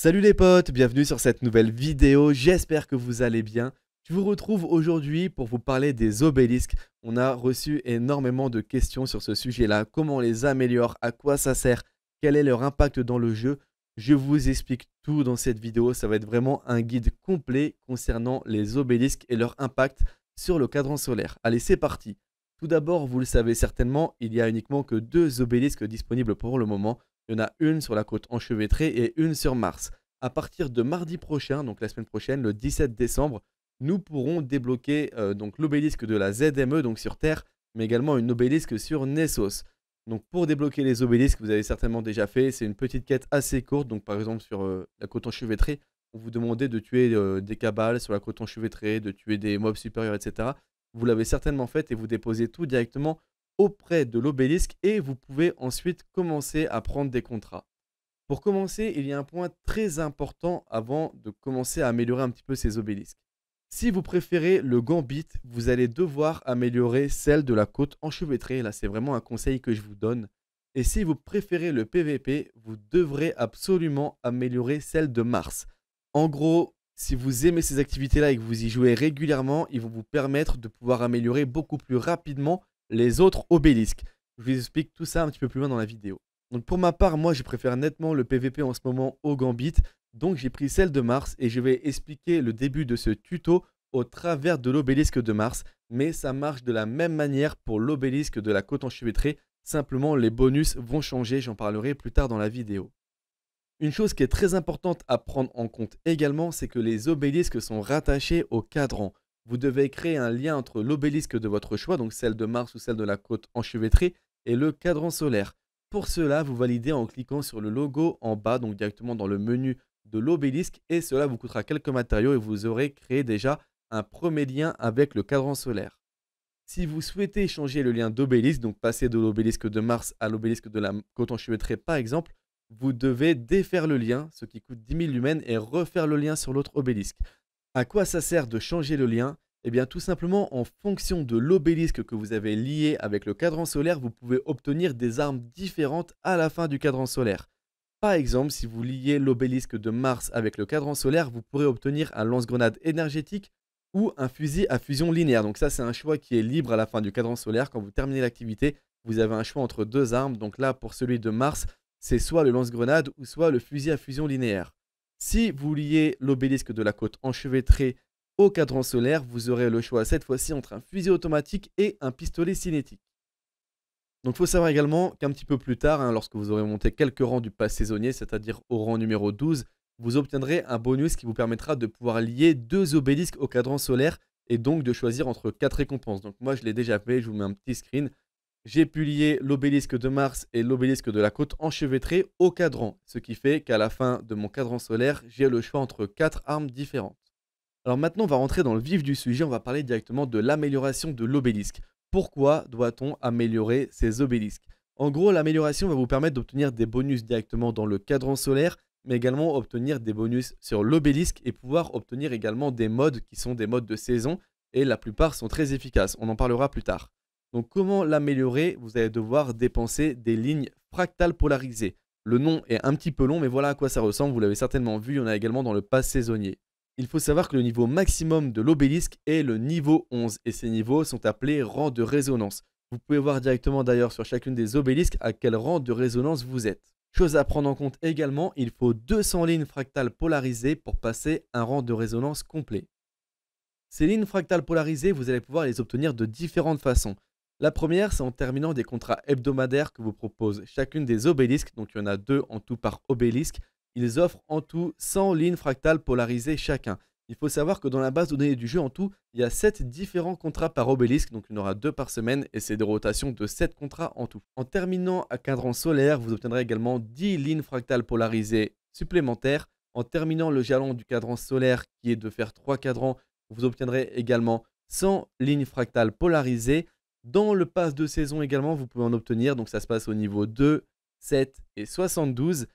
Salut les potes, bienvenue sur cette nouvelle vidéo, j'espère que vous allez bien. Je vous retrouve aujourd'hui pour vous parler des obélisques. On a reçu énormément de questions sur ce sujet-là, comment on les améliore, à quoi ça sert, quel est leur impact dans le jeu. Je vous explique tout dans cette vidéo, ça va être vraiment un guide complet concernant les obélisques et leur impact sur le cadran solaire. Allez, c'est parti. Tout d'abord, vous le savez certainement, il y a uniquement que deux obélisques disponibles pour le moment. Il y en a une sur la côte enchevêtrée et une sur Mars. À partir de mardi prochain, donc la semaine prochaine, le 17 décembre, nous pourrons débloquer euh, donc l'obélisque de la ZME, donc sur Terre, mais également une obélisque sur Nessos. Donc pour débloquer les obélisques, vous avez certainement déjà fait, c'est une petite quête assez courte, donc par exemple sur euh, la côte enchevêtrée, on vous demandait de tuer euh, des cabales sur la côte enchevêtrée, de tuer des mobs supérieurs, etc. Vous l'avez certainement fait et vous déposez tout directement auprès de l'obélisque et vous pouvez ensuite commencer à prendre des contrats. Pour commencer, il y a un point très important avant de commencer à améliorer un petit peu ces obélisques. Si vous préférez le gambit, vous allez devoir améliorer celle de la côte enchevêtrée. Là, c'est vraiment un conseil que je vous donne. Et si vous préférez le PVP, vous devrez absolument améliorer celle de Mars. En gros, si vous aimez ces activités-là et que vous y jouez régulièrement, ils vont vous permettre de pouvoir améliorer beaucoup plus rapidement les autres obélisques. Je vous explique tout ça un petit peu plus loin dans la vidéo. Donc pour ma part, moi je préfère nettement le PVP en ce moment au Gambit, donc j'ai pris celle de Mars et je vais expliquer le début de ce tuto au travers de l'obélisque de Mars, mais ça marche de la même manière pour l'obélisque de la côte enchevêtrée, simplement les bonus vont changer, j'en parlerai plus tard dans la vidéo. Une chose qui est très importante à prendre en compte également, c'est que les obélisques sont rattachés au cadran vous devez créer un lien entre l'obélisque de votre choix, donc celle de Mars ou celle de la côte enchevêtrée, et le cadran solaire. Pour cela, vous validez en cliquant sur le logo en bas, donc directement dans le menu de l'obélisque, et cela vous coûtera quelques matériaux et vous aurez créé déjà un premier lien avec le cadran solaire. Si vous souhaitez changer le lien d'obélisque, donc passer de l'obélisque de Mars à l'obélisque de la côte enchevêtrée par exemple, vous devez défaire le lien, ce qui coûte 10 000 lumens, et refaire le lien sur l'autre obélisque. À quoi ça sert de changer le lien Eh bien tout simplement en fonction de l'obélisque que vous avez lié avec le cadran solaire, vous pouvez obtenir des armes différentes à la fin du cadran solaire. Par exemple, si vous liez l'obélisque de Mars avec le cadran solaire, vous pourrez obtenir un lance-grenade énergétique ou un fusil à fusion linéaire. Donc ça, c'est un choix qui est libre à la fin du cadran solaire. Quand vous terminez l'activité, vous avez un choix entre deux armes. Donc là, pour celui de Mars, c'est soit le lance-grenade ou soit le fusil à fusion linéaire. Si vous liez l'obélisque de la côte enchevêtrée au cadran solaire, vous aurez le choix cette fois-ci entre un fusil automatique et un pistolet cinétique. Donc il faut savoir également qu'un petit peu plus tard, hein, lorsque vous aurez monté quelques rangs du pass saisonnier, c'est-à-dire au rang numéro 12, vous obtiendrez un bonus qui vous permettra de pouvoir lier deux obélisques au cadran solaire et donc de choisir entre quatre récompenses. Donc moi je l'ai déjà fait, je vous mets un petit screen. J'ai pu lier l'obélisque de Mars et l'obélisque de la côte enchevêtrée au cadran, ce qui fait qu'à la fin de mon cadran solaire, j'ai le choix entre quatre armes différentes. Alors maintenant, on va rentrer dans le vif du sujet, on va parler directement de l'amélioration de l'obélisque. Pourquoi doit-on améliorer ces obélisques En gros, l'amélioration va vous permettre d'obtenir des bonus directement dans le cadran solaire, mais également obtenir des bonus sur l'obélisque et pouvoir obtenir également des modes qui sont des modes de saison, et la plupart sont très efficaces, on en parlera plus tard. Donc comment l'améliorer Vous allez devoir dépenser des lignes fractales polarisées. Le nom est un petit peu long, mais voilà à quoi ça ressemble, vous l'avez certainement vu, il y en a également dans le pass saisonnier. Il faut savoir que le niveau maximum de l'obélisque est le niveau 11, et ces niveaux sont appelés rangs de résonance. Vous pouvez voir directement d'ailleurs sur chacune des obélisques à quel rang de résonance vous êtes. Chose à prendre en compte également, il faut 200 lignes fractales polarisées pour passer un rang de résonance complet. Ces lignes fractales polarisées, vous allez pouvoir les obtenir de différentes façons. La première, c'est en terminant des contrats hebdomadaires que vous propose chacune des obélisques. Donc il y en a deux en tout par obélisque. Ils offrent en tout 100 lignes fractales polarisées chacun. Il faut savoir que dans la base de données du jeu en tout, il y a 7 différents contrats par obélisque, donc il y en aura 2 par semaine et c'est des rotations de 7 contrats en tout. En terminant à cadran solaire, vous obtiendrez également 10 lignes fractales polarisées supplémentaires. En terminant le jalon du cadran solaire qui est de faire 3 cadrans, vous obtiendrez également 100 lignes fractales polarisées. Dans le pass de saison également, vous pouvez en obtenir. Donc ça se passe au niveau 2, 7 et 72.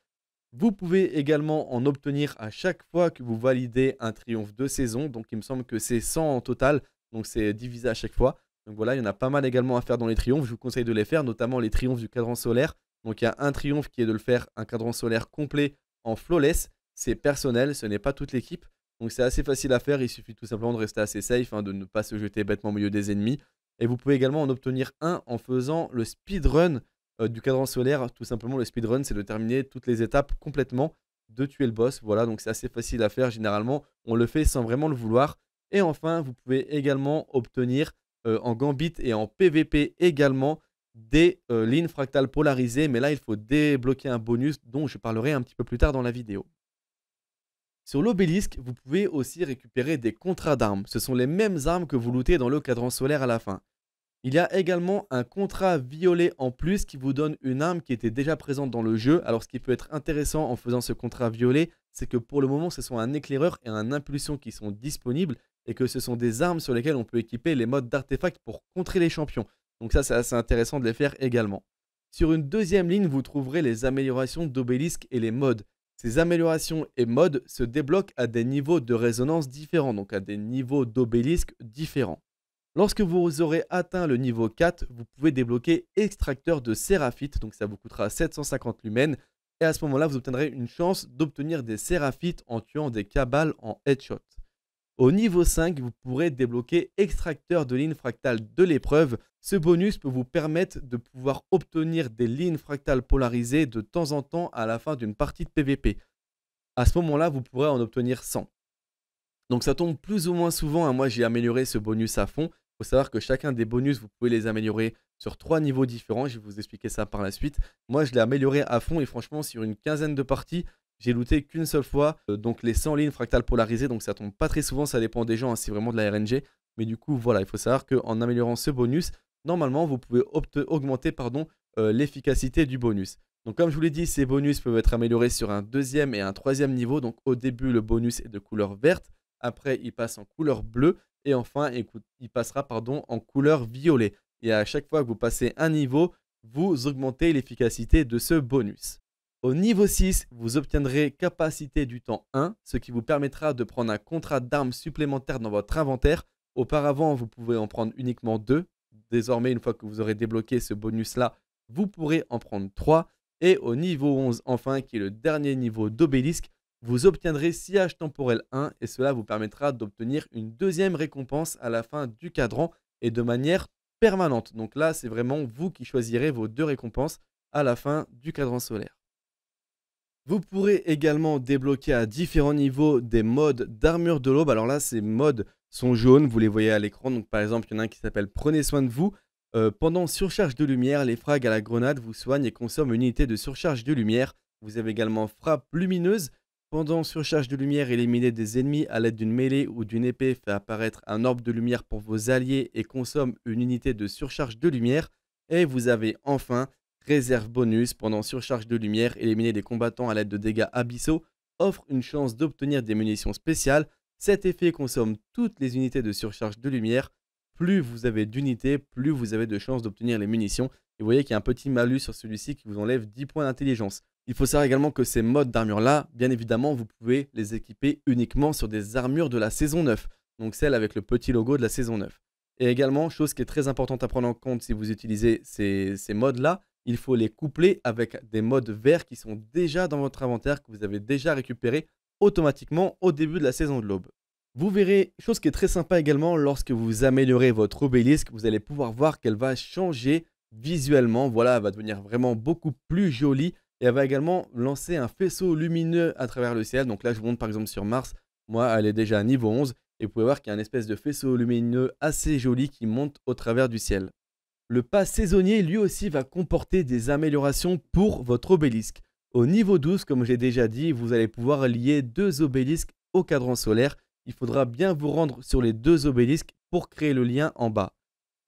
Vous pouvez également en obtenir à chaque fois que vous validez un triomphe de saison. Donc il me semble que c'est 100 en total. Donc c'est divisé à chaque fois. Donc voilà, il y en a pas mal également à faire dans les triomphes. Je vous conseille de les faire, notamment les triomphes du cadran solaire. Donc il y a un triomphe qui est de le faire un cadran solaire complet en flawless. C'est personnel, ce n'est pas toute l'équipe. Donc c'est assez facile à faire, il suffit tout simplement de rester assez safe, hein, de ne pas se jeter bêtement au milieu des ennemis. Et vous pouvez également en obtenir un en faisant le speedrun euh, du cadran solaire. Tout simplement, le speedrun, c'est de terminer toutes les étapes complètement, de tuer le boss. Voilà, donc c'est assez facile à faire. Généralement, on le fait sans vraiment le vouloir. Et enfin, vous pouvez également obtenir euh, en gambit et en PVP également des euh, lignes fractales polarisées. Mais là, il faut débloquer un bonus dont je parlerai un petit peu plus tard dans la vidéo. Sur l'obélisque, vous pouvez aussi récupérer des contrats d'armes. Ce sont les mêmes armes que vous lootez dans le cadran solaire à la fin. Il y a également un contrat violet en plus qui vous donne une arme qui était déjà présente dans le jeu. Alors ce qui peut être intéressant en faisant ce contrat violet, c'est que pour le moment ce sont un éclaireur et un impulsion qui sont disponibles et que ce sont des armes sur lesquelles on peut équiper les modes d'artefacts pour contrer les champions. Donc ça c'est assez intéressant de les faire également. Sur une deuxième ligne, vous trouverez les améliorations d'obélisque et les modes. Ces améliorations et modes se débloquent à des niveaux de résonance différents, donc à des niveaux d'obélisque différents. Lorsque vous aurez atteint le niveau 4, vous pouvez débloquer extracteur de séraphite, donc ça vous coûtera 750 lumens, et à ce moment-là, vous obtiendrez une chance d'obtenir des séraphites en tuant des cabales en headshot. Au niveau 5, vous pourrez débloquer extracteur de lignes fractales de l'épreuve. Ce bonus peut vous permettre de pouvoir obtenir des lignes fractales polarisées de temps en temps à la fin d'une partie de PVP. À ce moment-là, vous pourrez en obtenir 100. Donc ça tombe plus ou moins souvent, hein. moi j'ai amélioré ce bonus à fond. Il faut savoir que chacun des bonus, vous pouvez les améliorer sur trois niveaux différents. Je vais vous expliquer ça par la suite. Moi, je l'ai amélioré à fond et franchement, sur une quinzaine de parties, j'ai looté qu'une seule fois, euh, donc les 100 lignes fractales polarisées, donc ça tombe pas très souvent, ça dépend des gens, hein, c'est vraiment de la RNG. Mais du coup, voilà, il faut savoir qu'en améliorant ce bonus, normalement, vous pouvez augmenter pardon, euh, l'efficacité du bonus. Donc comme je vous l'ai dit, ces bonus peuvent être améliorés sur un deuxième et un troisième niveau. Donc au début, le bonus est de couleur verte, après il passe en couleur bleue, et enfin il passera pardon, en couleur violet. Et à chaque fois que vous passez un niveau, vous augmentez l'efficacité de ce bonus. Au niveau 6, vous obtiendrez capacité du temps 1, ce qui vous permettra de prendre un contrat d'armes supplémentaire dans votre inventaire. Auparavant, vous pouvez en prendre uniquement 2. Désormais, une fois que vous aurez débloqué ce bonus-là, vous pourrez en prendre 3. Et au niveau 11, enfin, qui est le dernier niveau d'obélisque, vous obtiendrez sillage temporel 1 et cela vous permettra d'obtenir une deuxième récompense à la fin du cadran et de manière permanente. Donc là, c'est vraiment vous qui choisirez vos deux récompenses à la fin du cadran solaire. Vous pourrez également débloquer à différents niveaux des modes d'armure de l'aube. Alors là, ces modes sont jaunes, vous les voyez à l'écran. Donc par exemple, il y en a un qui s'appelle Prenez soin de vous. Euh, pendant surcharge de lumière, les frags à la grenade vous soignent et consomment une unité de surcharge de lumière. Vous avez également frappe lumineuse. Pendant surcharge de lumière, éliminez des ennemis à l'aide d'une mêlée ou d'une épée fait apparaître un orbe de lumière pour vos alliés et consomme une unité de surcharge de lumière. Et vous avez enfin Réserve bonus pendant surcharge de lumière, éliminer les combattants à l'aide de dégâts abyssaux offre une chance d'obtenir des munitions spéciales. Cet effet consomme toutes les unités de surcharge de lumière. Plus vous avez d'unités, plus vous avez de chances d'obtenir les munitions. Et vous voyez qu'il y a un petit malus sur celui-ci qui vous enlève 10 points d'intelligence. Il faut savoir également que ces modes d'armure-là, bien évidemment, vous pouvez les équiper uniquement sur des armures de la saison 9. Donc celle avec le petit logo de la saison 9. Et également, chose qui est très importante à prendre en compte si vous utilisez ces, ces modes-là, il faut les coupler avec des modes verts qui sont déjà dans votre inventaire, que vous avez déjà récupéré automatiquement au début de la saison de l'aube. Vous verrez, chose qui est très sympa également, lorsque vous améliorez votre obélisque, vous allez pouvoir voir qu'elle va changer visuellement. Voilà, elle va devenir vraiment beaucoup plus jolie et elle va également lancer un faisceau lumineux à travers le ciel. Donc là, je vous montre par exemple sur Mars, moi, elle est déjà à niveau 11 et vous pouvez voir qu'il y a une espèce de faisceau lumineux assez joli qui monte au travers du ciel. Le pas saisonnier lui aussi va comporter des améliorations pour votre obélisque. Au niveau 12, comme j'ai déjà dit, vous allez pouvoir lier deux obélisques au cadran solaire. Il faudra bien vous rendre sur les deux obélisques pour créer le lien en bas.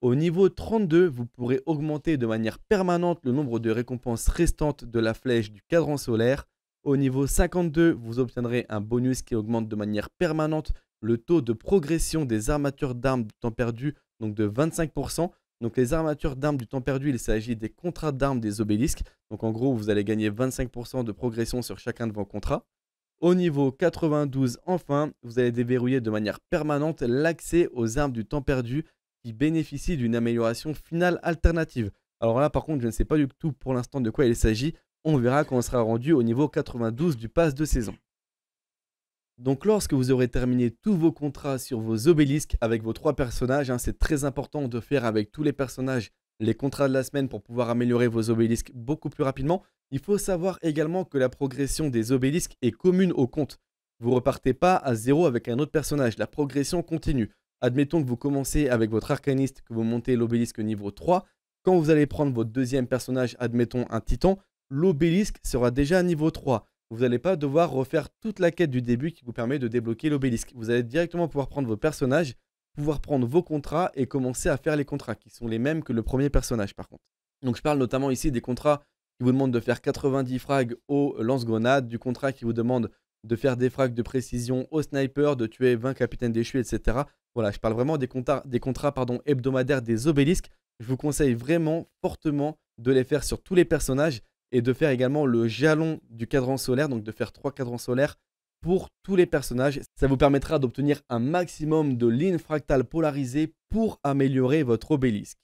Au niveau 32, vous pourrez augmenter de manière permanente le nombre de récompenses restantes de la flèche du cadran solaire. Au niveau 52, vous obtiendrez un bonus qui augmente de manière permanente le taux de progression des armatures d'armes de temps perdu, donc de 25%. Donc les armatures d'armes du temps perdu, il s'agit des contrats d'armes des obélisques. Donc en gros, vous allez gagner 25% de progression sur chacun de vos contrats. Au niveau 92, enfin, vous allez déverrouiller de manière permanente l'accès aux armes du temps perdu qui bénéficient d'une amélioration finale alternative. Alors là, par contre, je ne sais pas du tout pour l'instant de quoi il s'agit. On verra quand on sera rendu au niveau 92 du pass de saison. Donc lorsque vous aurez terminé tous vos contrats sur vos obélisques avec vos trois personnages, hein, c'est très important de faire avec tous les personnages les contrats de la semaine pour pouvoir améliorer vos obélisques beaucoup plus rapidement. Il faut savoir également que la progression des obélisques est commune au compte. Vous repartez pas à zéro avec un autre personnage, la progression continue. Admettons que vous commencez avec votre arcaniste, que vous montez l'obélisque niveau 3. Quand vous allez prendre votre deuxième personnage, admettons un titan, l'obélisque sera déjà à niveau 3 vous n'allez pas devoir refaire toute la quête du début qui vous permet de débloquer l'obélisque. Vous allez directement pouvoir prendre vos personnages, pouvoir prendre vos contrats et commencer à faire les contrats, qui sont les mêmes que le premier personnage par contre. Donc je parle notamment ici des contrats qui vous demandent de faire 90 frags au lance-grenade, du contrat qui vous demande de faire des frags de précision au sniper, de tuer 20 capitaines déchus, etc. Voilà, je parle vraiment des, contrats, des contrats pardon, hebdomadaires des obélisques. Je vous conseille vraiment fortement de les faire sur tous les personnages et de faire également le jalon du cadran solaire, donc de faire trois cadrans solaires pour tous les personnages. Ça vous permettra d'obtenir un maximum de lignes fractales polarisées pour améliorer votre obélisque.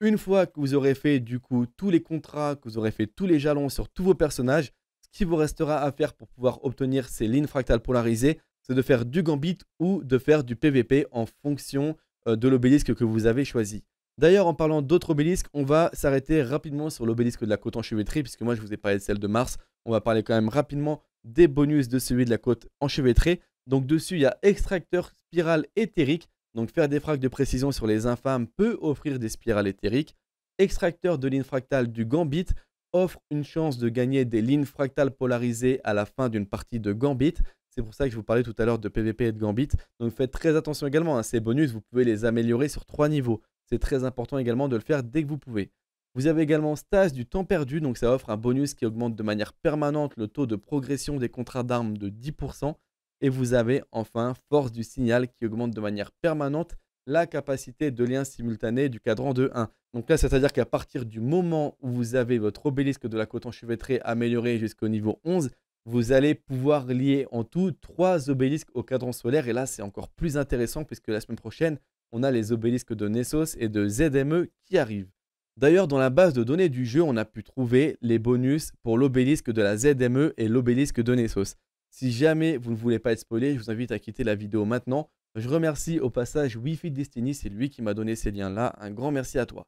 Une fois que vous aurez fait du coup tous les contrats, que vous aurez fait tous les jalons sur tous vos personnages, ce qui vous restera à faire pour pouvoir obtenir ces lignes fractales polarisées, c'est de faire du gambit ou de faire du PVP en fonction euh, de l'obélisque que vous avez choisi. D'ailleurs, en parlant d'autres obélisques, on va s'arrêter rapidement sur l'obélisque de la côte enchevêtrée, puisque moi je vous ai parlé de celle de Mars. On va parler quand même rapidement des bonus de celui de la côte enchevêtrée. Donc dessus, il y a extracteur spirale éthérique. Donc faire des fracs de précision sur les infâmes peut offrir des spirales éthériques. Extracteur de ligne fractale du gambit offre une chance de gagner des lignes fractales polarisées à la fin d'une partie de gambit. C'est pour ça que je vous parlais tout à l'heure de PVP et de Gambit. Donc faites très attention également à ces bonus, vous pouvez les améliorer sur trois niveaux. C'est très important également de le faire dès que vous pouvez. Vous avez également stage du temps perdu, donc ça offre un bonus qui augmente de manière permanente le taux de progression des contrats d'armes de 10%. Et vous avez enfin Force du signal qui augmente de manière permanente la capacité de lien simultané du cadran de 1. Donc là, c'est-à-dire qu'à partir du moment où vous avez votre obélisque de la côte enchevêtrée amélioré jusqu'au niveau 11, vous allez pouvoir lier en tout trois obélisques au cadran solaire. Et là, c'est encore plus intéressant puisque la semaine prochaine, on a les obélisques de Nessos et de ZME qui arrivent. D'ailleurs, dans la base de données du jeu, on a pu trouver les bonus pour l'obélisque de la ZME et l'obélisque de Nessos. Si jamais vous ne voulez pas être spoilé, je vous invite à quitter la vidéo maintenant. Je remercie au passage Wi-Fi Destiny, c'est lui qui m'a donné ces liens-là. Un grand merci à toi.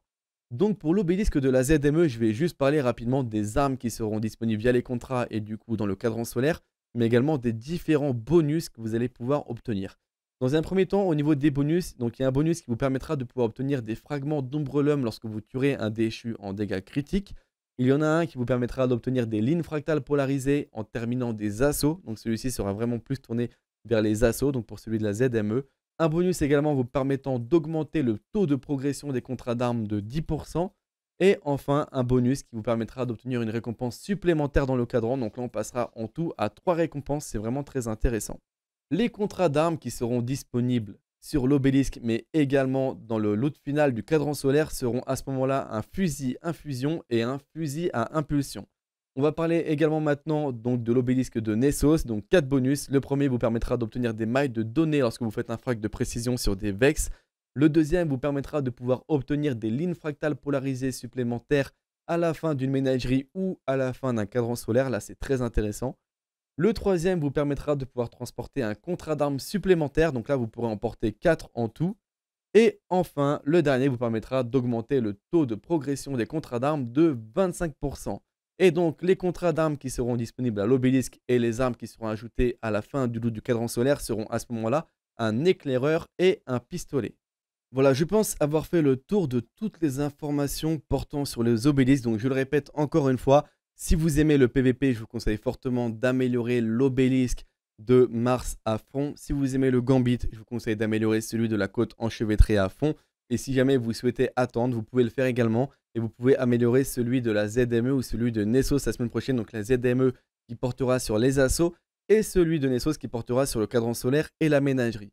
Donc pour l'obélisque de la ZME, je vais juste parler rapidement des armes qui seront disponibles via les contrats et du coup dans le cadran solaire, mais également des différents bonus que vous allez pouvoir obtenir. Dans un premier temps, au niveau des bonus, donc il y a un bonus qui vous permettra de pouvoir obtenir des fragments l'homme lorsque vous tuerez un déchu en dégâts critiques. Il y en a un qui vous permettra d'obtenir des lignes fractales polarisées en terminant des assauts. Donc celui-ci sera vraiment plus tourné vers les assauts, donc pour celui de la ZME. Un bonus également vous permettant d'augmenter le taux de progression des contrats d'armes de 10%. Et enfin, un bonus qui vous permettra d'obtenir une récompense supplémentaire dans le cadran. Donc là, on passera en tout à 3 récompenses. C'est vraiment très intéressant. Les contrats d'armes qui seront disponibles sur l'obélisque, mais également dans le lot final du cadran solaire, seront à ce moment-là un fusil infusion et un fusil à impulsion. On va parler également maintenant donc de l'obélisque de Nessos, donc 4 bonus. Le premier vous permettra d'obtenir des mailles de données lorsque vous faites un frac de précision sur des Vex. Le deuxième vous permettra de pouvoir obtenir des lignes fractales polarisées supplémentaires à la fin d'une ménagerie ou à la fin d'un cadran solaire. Là, c'est très intéressant. Le troisième vous permettra de pouvoir transporter un contrat d'armes supplémentaire, donc là vous pourrez en porter 4 en tout. Et enfin, le dernier vous permettra d'augmenter le taux de progression des contrats d'armes de 25%. Et donc les contrats d'armes qui seront disponibles à l'obélisque et les armes qui seront ajoutées à la fin du loot du cadran solaire seront à ce moment-là un éclaireur et un pistolet. Voilà, je pense avoir fait le tour de toutes les informations portant sur les obélisques, donc je le répète encore une fois, si vous aimez le PVP, je vous conseille fortement d'améliorer l'obélisque de Mars à fond. Si vous aimez le Gambit, je vous conseille d'améliorer celui de la côte enchevêtrée à fond. Et si jamais vous souhaitez attendre, vous pouvez le faire également. Et vous pouvez améliorer celui de la ZME ou celui de Nessos la semaine prochaine. Donc la ZME qui portera sur les assauts et celui de Nessos qui portera sur le cadran solaire et la ménagerie.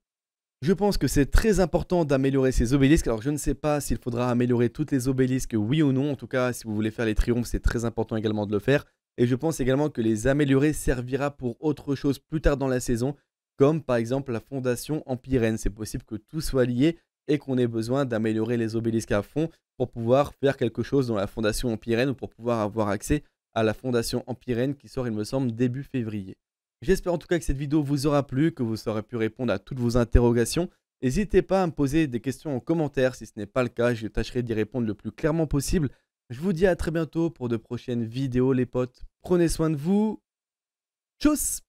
Je pense que c'est très important d'améliorer ces obélisques. Alors je ne sais pas s'il faudra améliorer toutes les obélisques, oui ou non. En tout cas, si vous voulez faire les triomphes, c'est très important également de le faire. Et je pense également que les améliorer servira pour autre chose plus tard dans la saison, comme par exemple la fondation Empyrène. C'est possible que tout soit lié et qu'on ait besoin d'améliorer les obélisques à fond pour pouvoir faire quelque chose dans la fondation Empyrène ou pour pouvoir avoir accès à la fondation Empyrène qui sort, il me semble, début février. J'espère en tout cas que cette vidéo vous aura plu, que vous aurez pu répondre à toutes vos interrogations. N'hésitez pas à me poser des questions en commentaire si ce n'est pas le cas, je tâcherai d'y répondre le plus clairement possible. Je vous dis à très bientôt pour de prochaines vidéos les potes. Prenez soin de vous. Tchuss